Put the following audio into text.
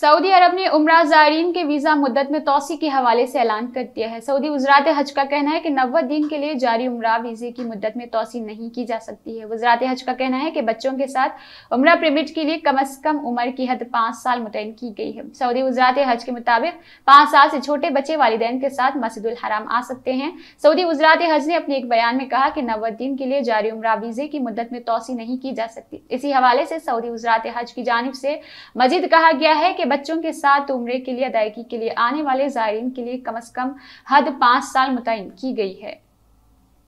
Saudi अरब ने उम्र जायरीन के वीज़ा मुद्दत में तोसी के हवाले से ऐलान कर दिया है सऊदी वजरात हज का कहना है कि नवे दिन के लिए जारी उम्र वीज़े की मुद्दत में तोसी नहीं की जा सकती है वजरात हज का कहना है कि बच्चों के साथ उम्र परमिट के लिए कम अज कम उम्र की हद पाँच साल मुतयन की गई है सऊदी वजरात हज के मुताबिक पाँच साल से छोटे बच्चे वालदे के साथ मस्जिद हराम आ सकते हैं सऊदी वजरात हज ने अपने एक बयान में कहा कि नवे दिन के लिए जारी उम्र वीज़े की मुद्दत में तोसी नहीं की जा सकती इसी हवाले से सऊदी वजरात हज की जानब से मजीद कहा गया है कि बच्चों के साथ उम्र के लिए अदायगी के लिए आने वाले जायरीन के लिए कम अज कम हद पाँच साल मुतयन की गई है